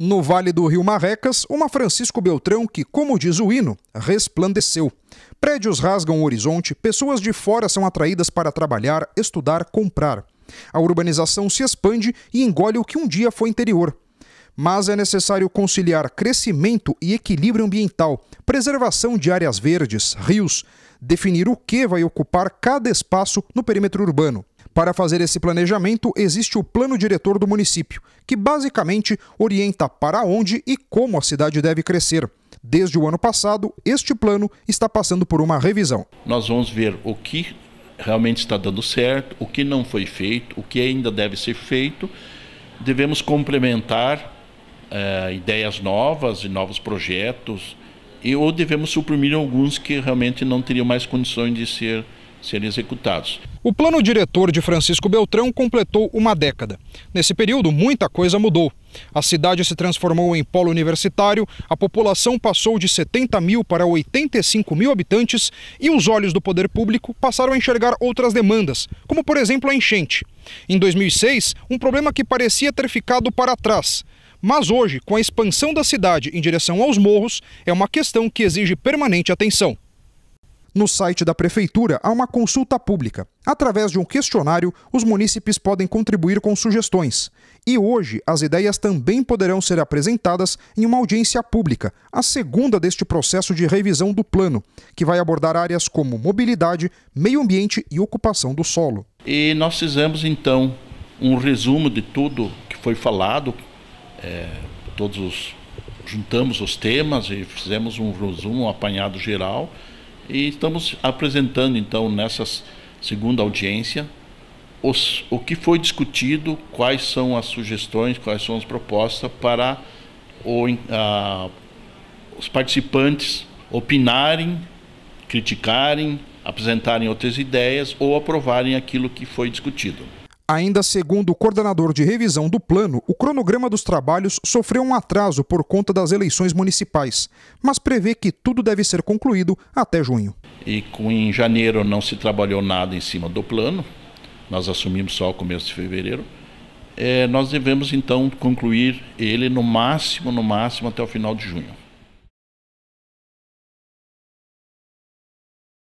No Vale do Rio Marrecas, uma Francisco Beltrão que, como diz o hino, resplandeceu. Prédios rasgam o horizonte, pessoas de fora são atraídas para trabalhar, estudar, comprar. A urbanização se expande e engole o que um dia foi interior. Mas é necessário conciliar crescimento e equilíbrio ambiental, preservação de áreas verdes, rios, definir o que vai ocupar cada espaço no perímetro urbano. Para fazer esse planejamento, existe o plano diretor do município, que basicamente orienta para onde e como a cidade deve crescer. Desde o ano passado, este plano está passando por uma revisão. Nós vamos ver o que realmente está dando certo, o que não foi feito, o que ainda deve ser feito. Devemos complementar eh, ideias novas e novos projetos, e, ou devemos suprimir alguns que realmente não teriam mais condições de ser serem executados. O plano diretor de Francisco Beltrão completou uma década. Nesse período, muita coisa mudou. A cidade se transformou em polo universitário, a população passou de 70 mil para 85 mil habitantes e os olhos do poder público passaram a enxergar outras demandas, como por exemplo a enchente. Em 2006, um problema que parecia ter ficado para trás. Mas hoje, com a expansão da cidade em direção aos morros, é uma questão que exige permanente atenção. No site da Prefeitura há uma consulta pública. Através de um questionário, os munícipes podem contribuir com sugestões. E hoje, as ideias também poderão ser apresentadas em uma audiência pública, a segunda deste processo de revisão do plano, que vai abordar áreas como mobilidade, meio ambiente e ocupação do solo. E nós fizemos então um resumo de tudo que foi falado, é, todos os, juntamos os temas e fizemos um resumo, um apanhado geral. E estamos apresentando, então, nessa segunda audiência, os, o que foi discutido, quais são as sugestões, quais são as propostas para o, a, os participantes opinarem, criticarem, apresentarem outras ideias ou aprovarem aquilo que foi discutido. Ainda segundo o coordenador de revisão do plano, o cronograma dos trabalhos sofreu um atraso por conta das eleições municipais, mas prevê que tudo deve ser concluído até junho. E em janeiro não se trabalhou nada em cima do plano, nós assumimos só o começo de fevereiro. É, nós devemos então concluir ele no máximo, no máximo até o final de junho.